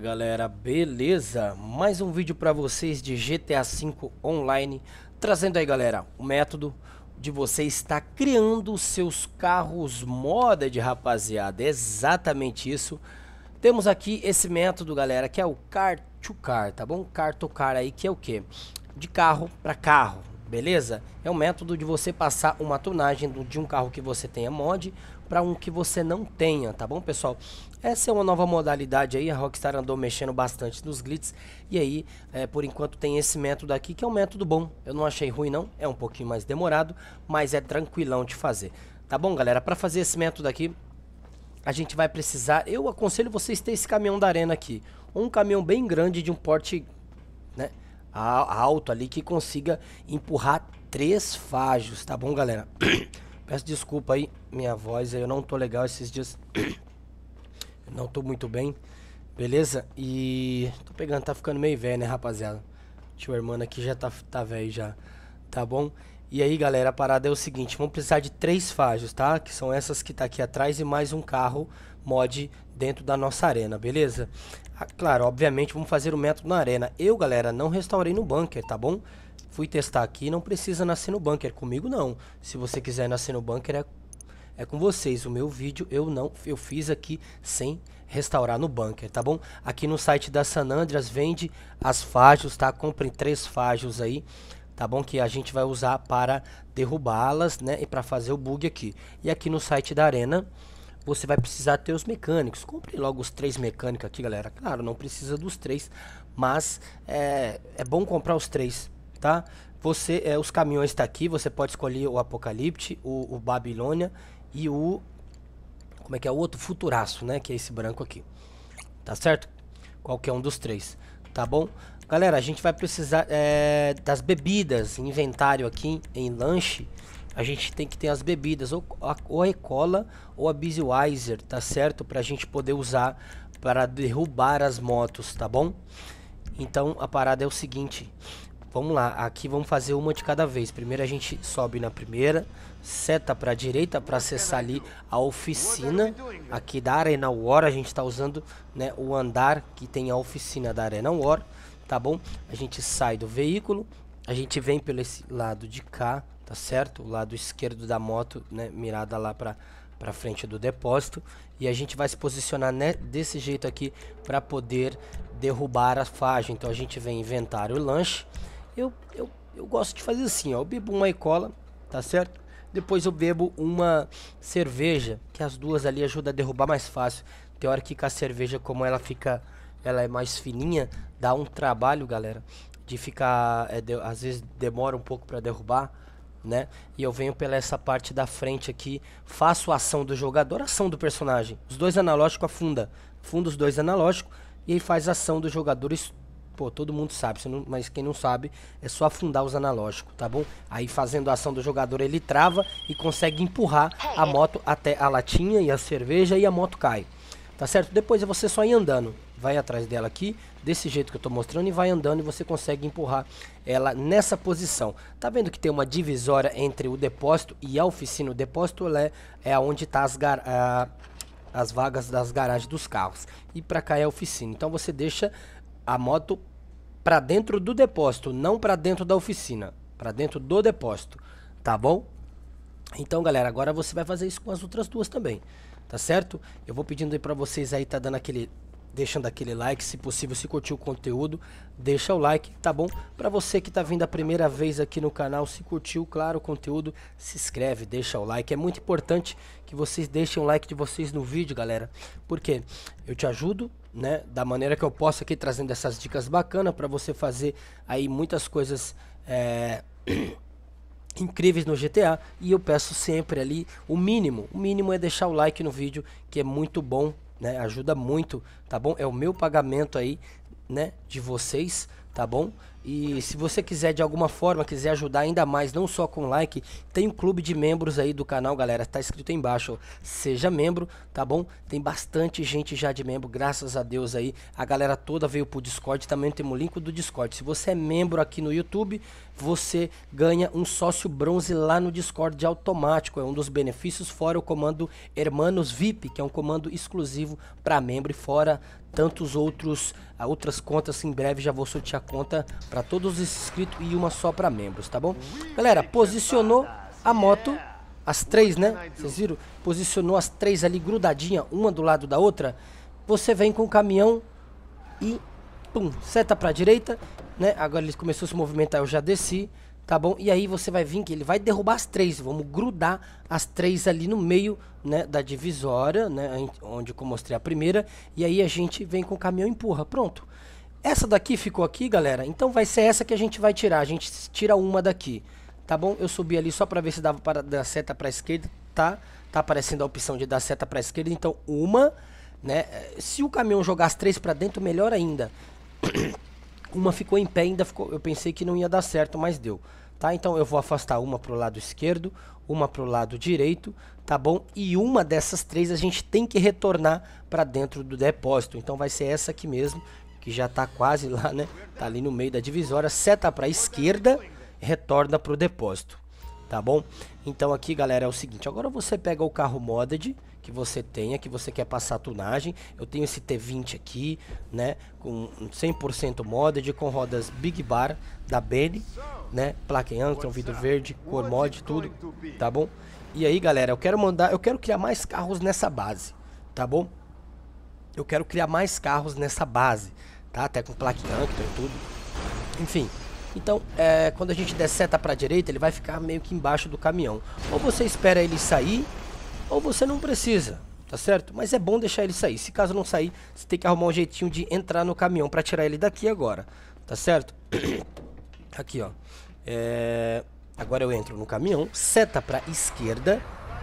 galera, beleza? Mais um vídeo para vocês de GTA V Online Trazendo aí galera, o método de você estar criando seus carros modded rapaziada é Exatamente isso Temos aqui esse método galera, que é o car to car, tá bom? Car to car aí que é o que? De carro para carro, beleza? É um método de você passar uma tunagem de um carro que você tenha mod para um que você não tenha, tá bom, pessoal? Essa é uma nova modalidade aí, a Rockstar andou mexendo bastante nos glitz e aí, é, por enquanto, tem esse método aqui que é um método bom. Eu não achei ruim não, é um pouquinho mais demorado, mas é tranquilão de fazer. Tá bom, galera? Para fazer esse método aqui, a gente vai precisar... Eu aconselho vocês ter esse caminhão da arena aqui. Um caminhão bem grande de um porte né, alto ali que consiga empurrar três fajos, tá bom, galera? Peço desculpa aí, minha voz, eu não tô legal esses dias. não tô muito bem, beleza? E tô pegando, tá ficando meio velho, né, rapaziada? Tio Hermano aqui já tá, tá velho já, tá bom? E aí, galera, a parada é o seguinte, vamos precisar de três fajos, tá? Que são essas que tá aqui atrás e mais um carro mod dentro da nossa arena, beleza? Ah, claro, obviamente vamos fazer o método na arena. Eu, galera, não restaurei no bunker, tá bom? fui testar aqui, não precisa nascer no bunker. Comigo não. Se você quiser nascer no bunker, é, é com vocês. O meu vídeo eu não eu fiz aqui sem restaurar no bunker, tá bom? Aqui no site da San Andreas vende as fajos tá? Compre três fajos aí, tá bom? Que a gente vai usar para derrubá-las, né? E para fazer o bug aqui. E aqui no site da Arena você vai precisar ter os mecânicos. Compre logo os três mecânicos aqui, galera. Claro, não precisa dos três, mas é, é bom comprar os três tá? Você, é, os caminhões está aqui, você pode escolher o Apocalipse, o, o, Babilônia e o como é que é o outro Futuraço, né? Que é esse branco aqui, tá certo? Qualquer um dos três, tá bom? Galera, a gente vai precisar é, das bebidas, inventário aqui em lanche. A gente tem que ter as bebidas, ou a, ou a Ecola ou a tá certo? Pra gente poder usar para derrubar as motos, tá bom? Então a parada é o seguinte, Vamos lá, aqui vamos fazer uma de cada vez. Primeiro a gente sobe na primeira, seta para direita para acessar ali a oficina aqui da Arena War. A gente está usando né, o andar que tem a oficina da Arena War, tá bom? A gente sai do veículo, a gente vem pelo esse lado de cá, tá certo? O lado esquerdo da moto, né, mirada lá para para frente do depósito e a gente vai se posicionar né, desse jeito aqui para poder derrubar a faixa. Então a gente vem inventário lanche eu, eu, eu gosto de fazer assim, ó. Eu bebo uma e cola, tá certo? Depois eu bebo uma cerveja, que as duas ali ajudam a derrubar mais fácil. Tem hora que com a cerveja, como ela fica, ela é mais fininha, dá um trabalho, galera, de ficar, é, de, às vezes demora um pouco para derrubar, né? E eu venho pela essa parte da frente aqui, faço a ação do jogador, ação do personagem. Os dois analógicos afunda, funda os dois analógicos e aí faz a ação do jogador, Pô, todo mundo sabe, não, mas quem não sabe é só afundar os analógicos, tá bom? Aí fazendo a ação do jogador, ele trava e consegue empurrar a moto até a latinha e a cerveja e a moto cai. Tá certo? Depois é você só ir andando. Vai atrás dela aqui, desse jeito que eu tô mostrando, e vai andando e você consegue empurrar ela nessa posição. Tá vendo que tem uma divisória entre o depósito e a oficina? O depósito é, é onde tá as, gar a, as vagas das garagens dos carros. E para cá é a oficina. Então você deixa a moto para dentro do depósito, não para dentro da oficina, para dentro do depósito, tá bom? Então, galera, agora você vai fazer isso com as outras duas também, tá certo? Eu vou pedindo aí para vocês aí tá dando aquele deixando aquele like, se possível, se curtiu o conteúdo, deixa o like, tá bom? Para você que tá vindo a primeira vez aqui no canal, se curtiu, claro, o conteúdo, se inscreve, deixa o like. É muito importante que vocês deixem o like de vocês no vídeo, galera, porque eu te ajudo, né, da maneira que eu posso aqui, trazendo essas dicas bacanas para você fazer aí muitas coisas... É... incríveis no GTA e eu peço sempre ali o mínimo, o mínimo é deixar o like no vídeo que é muito bom né? Ajuda muito, tá bom? É o meu pagamento aí, né? De vocês, tá bom? E se você quiser de alguma forma, quiser ajudar ainda mais, não só com like, tem um clube de membros aí do canal, galera. Tá escrito aí embaixo, ó. seja membro, tá bom? Tem bastante gente já de membro, graças a Deus aí. A galera toda veio pro Discord, também temos o link do Discord. Se você é membro aqui no YouTube, você ganha um sócio bronze lá no Discord automático. É um dos benefícios, fora o comando Hermanos VIP, que é um comando exclusivo para membro e fora tantos outros ah, outras contas assim, em breve já vou sortear conta para todos os inscritos e uma só para membros tá bom galera posicionou a moto as três né vocês viram posicionou as três ali grudadinha uma do lado da outra você vem com o caminhão e pum seta para direita né agora ele começou a se movimentar eu já desci tá bom? E aí você vai vir que ele vai derrubar as três, vamos grudar as três ali no meio né, da divisória, né, onde eu mostrei a primeira, e aí a gente vem com o caminhão e empurra, pronto. Essa daqui ficou aqui, galera, então vai ser essa que a gente vai tirar, a gente tira uma daqui, tá bom? Eu subi ali só para ver se dava para dar seta para esquerda, tá? Tá aparecendo a opção de dar seta para esquerda, então uma, né? Se o caminhão jogar as três para dentro, melhor ainda. Uma ficou em pé, ainda ficou, eu pensei que não ia dar certo, mas deu. Tá? Então eu vou afastar uma para o lado esquerdo, uma para o lado direito, tá bom? E uma dessas três a gente tem que retornar para dentro do depósito. Então vai ser essa aqui mesmo, que já está quase lá, né? Tá ali no meio da divisória, seta para a esquerda, retorna para o depósito tá bom? Então aqui, galera, é o seguinte, agora você pega o carro modded que você tenha, que você quer passar tunagem, eu tenho esse T20 aqui, né, com 100% modded, com rodas Big Bar da Benny, né, placa em Angstrom, vidro verde, cor mod, tudo, tá bom? E aí, galera, eu quero mandar, eu quero criar mais carros nessa base, tá bom? Eu quero criar mais carros nessa base, tá? Até com placa em e tudo, enfim... Então, é, quando a gente der seta para a direita, ele vai ficar meio que embaixo do caminhão. Ou você espera ele sair, ou você não precisa, tá certo? Mas é bom deixar ele sair. Se caso não sair, você tem que arrumar um jeitinho de entrar no caminhão para tirar ele daqui agora, tá certo? Aqui, ó. É... Agora eu entro no caminhão, seta para esquerda,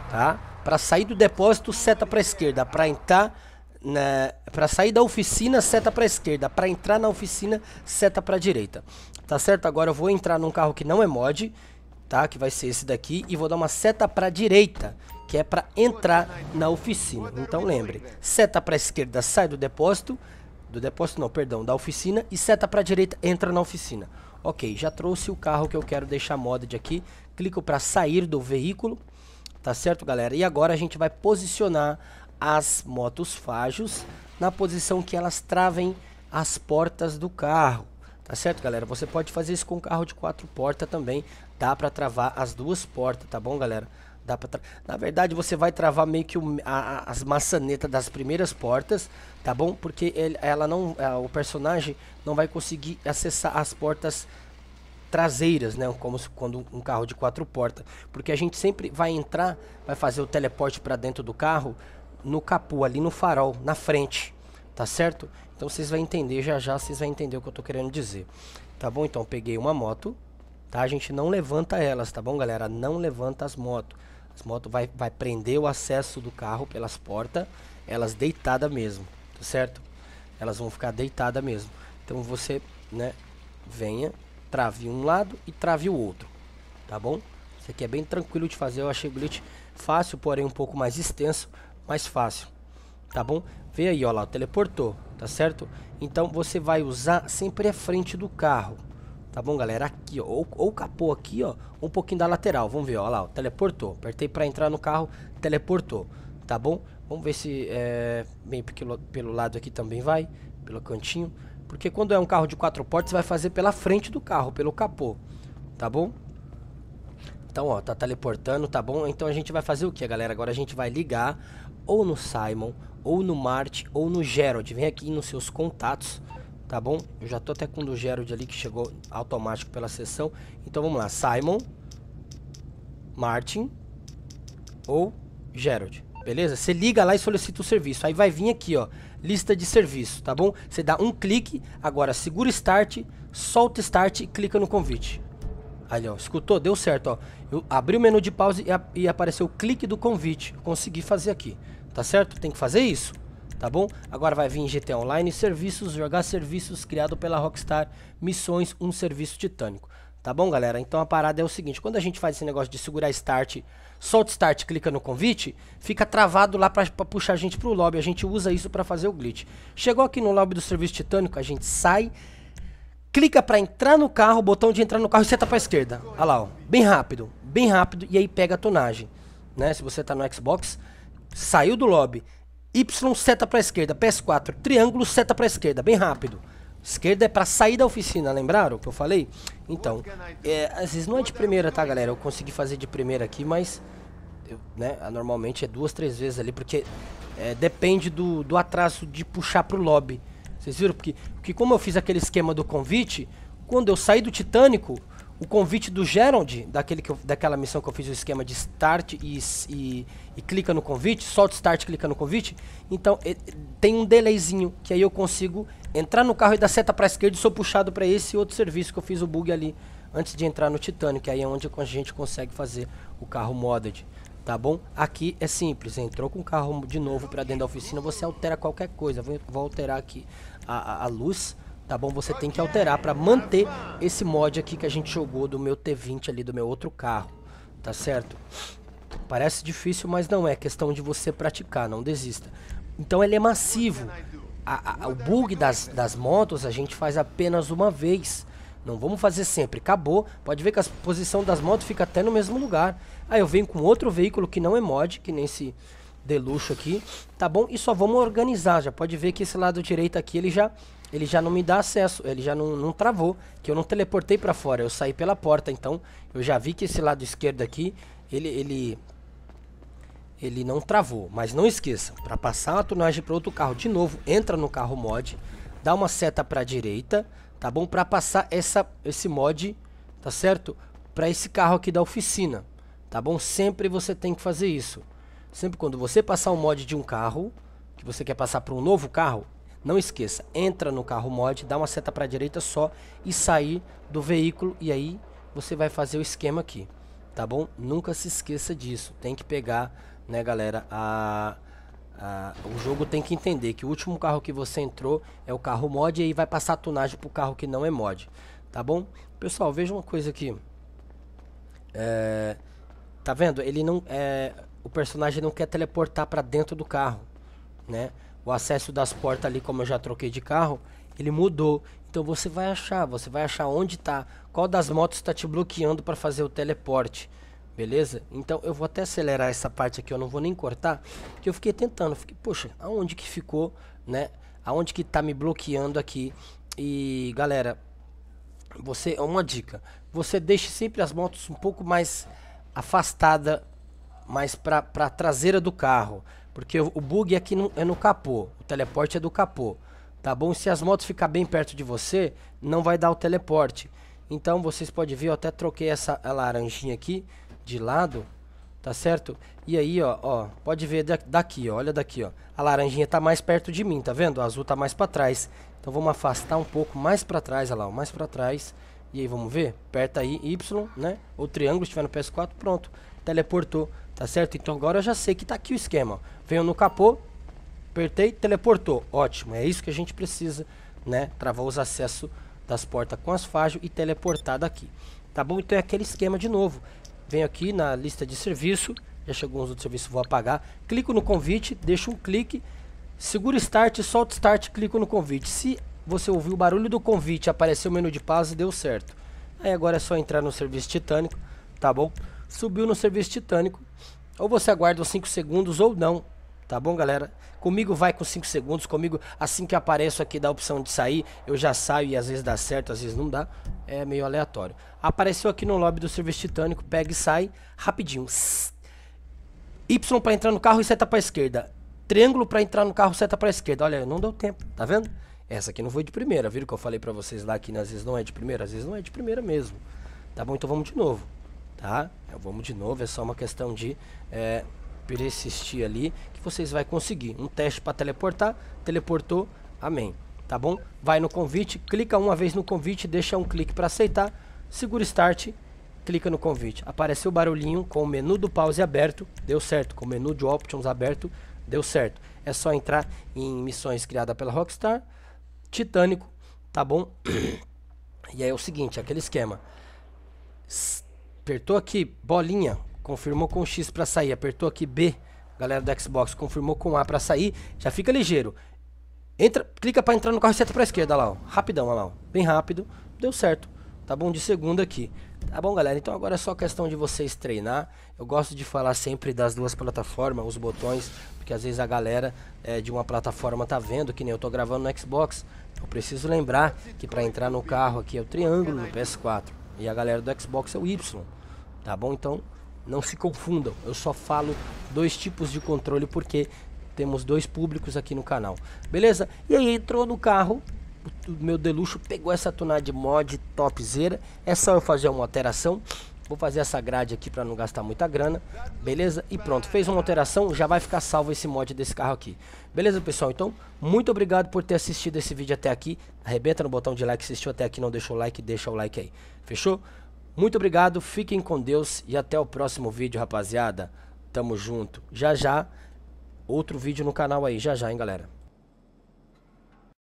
tá? Para sair do depósito, seta para esquerda. Para entrar na... para sair da oficina, seta para esquerda. Para entrar na oficina, seta para direita tá certo? Agora eu vou entrar num carro que não é mod, tá? Que vai ser esse daqui e vou dar uma seta para direita, que é para entrar na oficina. Então lembre, seta para esquerda sai do depósito, do depósito não, perdão, da oficina e seta para direita entra na oficina. Ok, já trouxe o carro que eu quero deixar mod aqui. Clico para sair do veículo, tá certo, galera? E agora a gente vai posicionar as motos fágios na posição que elas travem as portas do carro. Tá certo, galera? Você pode fazer isso com um carro de quatro portas também. Dá pra travar as duas portas, tá bom, galera? Dá pra Na verdade, você vai travar meio que o, a, as maçanetas das primeiras portas, tá bom? Porque ele, ela não, a, o personagem não vai conseguir acessar as portas traseiras, né? Como se, quando um carro de quatro portas. Porque a gente sempre vai entrar, vai fazer o teleporte para dentro do carro no capô, ali no farol, na frente, tá certo? Então vocês vão entender já já, vocês vão entender o que eu tô querendo dizer. Tá bom? Então peguei uma moto, tá? A gente não levanta elas, tá bom, galera? Não levanta as motos. As motos vai, vai prender o acesso do carro pelas portas, elas deitadas mesmo, tá certo? Elas vão ficar deitadas mesmo. Então você, né, venha, trave um lado e trave o outro, tá bom? Isso aqui é bem tranquilo de fazer, eu achei o glitch fácil, porém um pouco mais extenso, mais fácil, tá bom? Vê aí, ó lá, teleportou, tá certo? Então você vai usar sempre a frente do carro, tá bom, galera? Aqui, ó, ou, ou capô aqui, ó, um pouquinho da lateral, vamos ver, ó lá, ó, teleportou. Apertei pra entrar no carro, teleportou, tá bom? Vamos ver se é, bem pelo, pelo lado aqui também vai, pelo cantinho. Porque quando é um carro de quatro portas, vai fazer pela frente do carro, pelo capô, tá bom? Então, ó, tá teleportando, tá bom? Então a gente vai fazer o que, galera? Agora a gente vai ligar ou no Simon, ou no Marte, ou no Gerald. Vem aqui nos seus contatos, tá bom? Eu já tô até com o do Gerald ali que chegou automático pela sessão. Então vamos lá, Simon, Martin ou Gerald. Beleza? Você liga lá e solicita o serviço. Aí vai vir aqui, ó, lista de serviço, tá bom? Você dá um clique, agora segura Start, solta Start e clica no convite. Ali, ó, escutou? Deu certo, ó. Eu abri o menu de pause e, a, e apareceu o clique do convite. Consegui fazer aqui, tá certo? Tem que fazer isso, tá bom? Agora vai vir em GTA Online, serviços, jogar serviços criado pela Rockstar, missões, um serviço titânico. Tá bom, galera? Então a parada é o seguinte, quando a gente faz esse negócio de segurar start, solta start, clica no convite, fica travado lá para puxar a gente pro lobby, a gente usa isso para fazer o glitch. Chegou aqui no lobby do serviço titânico, a gente sai, clica para entrar no carro, botão de entrar no carro e seta para esquerda. Olha lá, ó. bem rápido, bem rápido e aí pega a tonagem, né? Se você tá no Xbox, saiu do lobby, Y seta para esquerda, PS4, triângulo seta para esquerda, bem rápido. Esquerda é para sair da oficina, lembraram que eu falei? Então, é, às vezes não é de primeira, tá, galera? Eu consegui fazer de primeira aqui, mas eu, né, normalmente é duas, três vezes ali, porque é, depende do, do atraso de puxar pro lobby. Vocês viram? Porque, porque como eu fiz aquele esquema do convite, quando eu saí do Titânico, o convite do Gerond, daquele que eu, daquela missão que eu fiz o esquema de start e, e, e, clica no convite, solta start, clica no convite, então e, tem um delayzinho, que aí eu consigo entrar no carro e dar seta para esquerda e sou puxado para esse outro serviço que eu fiz o bug ali antes de entrar no Titânico, que aí é onde a gente consegue fazer o carro modded tá bom? Aqui é simples, entrou com o carro de novo para dentro da oficina, você altera qualquer coisa. Vou, vou alterar aqui a, a, a, luz, tá bom? Você tem que alterar para manter esse mod aqui que a gente jogou do meu T20 ali, do meu outro carro, tá certo? Parece difícil, mas não é, questão de você praticar, não desista. Então ele é massivo. A, o bug das, das motos a gente faz apenas uma vez. Não vamos fazer sempre, acabou. Pode ver que a posição das motos fica até no mesmo lugar. Aí ah, eu venho com outro veículo que não é mod, que nem esse deluxo aqui, tá bom? E só vamos organizar, já pode ver que esse lado direito aqui ele já, ele já não me dá acesso, ele já não, não travou, que eu não teleportei para fora, eu saí pela porta, então eu já vi que esse lado esquerdo aqui, ele, ele, ele não travou. Mas não esqueça, para passar a tunagem para outro carro de novo, entra no carro mod, dá uma seta para direita, tá bom? Para passar essa, esse mod, tá certo? Para esse carro aqui da oficina, tá bom? Sempre você tem que fazer isso. Sempre quando você passar um mod de um carro, que você quer passar para um novo carro, não esqueça, entra no carro mod, dá uma seta para a direita só e sair do veículo e aí você vai fazer o esquema aqui, tá bom? Nunca se esqueça disso, tem que pegar, né galera, a, o jogo tem que entender que o último carro que você entrou é o carro mod e aí vai passar a tunagem para o carro que não é mod, tá bom? Pessoal, veja uma coisa aqui, é, Tá vendo? Ele não. É, o personagem não quer teleportar para dentro do carro, né? O acesso das portas ali, como eu já troquei de carro, ele mudou. Então você vai achar, você vai achar onde tá, qual das motos está te bloqueando para fazer o teleporte. Beleza? Então eu vou até acelerar essa parte aqui, eu não vou nem cortar, que eu fiquei tentando, fiquei, poxa, aonde que ficou, né? Aonde que tá me bloqueando aqui? E galera, você é uma dica. Você deixe sempre as motos um pouco mais afastada mais para a traseira do carro. Porque o bug aqui é não é no capô, o teleporte é do capô, tá bom? Se as motos ficar bem perto de você, não vai dar o teleporte. Então vocês podem ver, eu até troquei essa laranjinha aqui de lado, tá certo? E aí, ó, ó, pode ver daqui, ó, olha daqui, ó. A laranjinha tá mais perto de mim, tá vendo? O azul tá mais para trás. Então vamos afastar um pouco mais para trás, olha lá, ó, mais para trás. E aí, vamos ver? Aperta aí Y, né? O triângulo estiver no PS4, pronto. Teleportou, tá certo? Então agora eu já sei que tá aqui o esquema. Venho no capô, apertei, teleportou. Ótimo, é isso que a gente precisa, né? Travar os acessos das portas com as fajo e teleportar daqui. Tá bom? Então é aquele esquema de novo. Venho aqui na lista de serviço, já chegou uns outros serviços, vou apagar. Clico no convite, deixo um clique, seguro Start, solto Start, clico no convite. Se você ouviu o barulho do convite, apareceu o menu de paz e deu certo. Aí agora é só entrar no serviço titânico, tá bom? Subiu no serviço titânico, ou você aguarda os 5 segundos ou não, tá bom, galera? Comigo vai com 5 segundos, comigo assim que apareço aqui da opção de sair, eu já saio e às vezes dá certo, às vezes não dá, é meio aleatório. Apareceu aqui no lobby do serviço titânico, pega e sai rapidinho. Y para entrar no carro e seta para esquerda. Triângulo para entrar no carro, seta para esquerda. Olha, não deu tempo, tá vendo? Essa aqui não foi de primeira, viram que eu falei para vocês lá que às vezes não é de primeira? Às vezes não é de primeira mesmo. Tá bom? Então vamos de novo, tá? Então vamos de novo, é só uma questão de é, persistir ali que vocês vai conseguir. Um teste para teleportar, teleportou, amém. Tá bom? Vai no convite, clica uma vez no convite, deixa um clique para aceitar, segura Start, clica no convite. Apareceu o barulhinho com o menu do pause aberto, deu certo. Com o menu de options aberto, deu certo. É só entrar em missões criadas pela Rockstar Titânico, tá bom? E aí é o seguinte, aquele esquema. Apertou aqui, bolinha, confirmou com X para sair, apertou aqui B, galera do Xbox, confirmou com A para sair, já fica ligeiro. Entra, clica para entrar no carro e seta para esquerda lá, ó. Rapidão, lá, ó. Bem rápido, deu certo. Tá bom de segunda aqui. Tá bom, galera? Então agora é só questão de vocês treinar. Eu gosto de falar sempre das duas plataformas, os botões, porque às vezes a galera é, de uma plataforma tá vendo, que nem eu tô gravando no Xbox. Eu preciso lembrar que para entrar no carro aqui é o triângulo no PS4 e a galera do Xbox é o Y. Tá bom? Então não se confundam. Eu só falo dois tipos de controle porque temos dois públicos aqui no canal. Beleza? E aí entrou no carro, meu Deluxo pegou essa tonada de mod topzera. É só eu fazer uma alteração. Vou fazer essa grade aqui para não gastar muita grana, beleza? E pronto, fez uma alteração, já vai ficar salvo esse mod desse carro aqui. Beleza, pessoal? Então, muito obrigado por ter assistido esse vídeo até aqui. Arrebenta no botão de like, se assistiu até aqui, não deixou o like, deixa o like aí. Fechou? Muito obrigado, fiquem com Deus e até o próximo vídeo, rapaziada. Tamo junto. Já já, outro vídeo no canal aí, já já, hein, galera.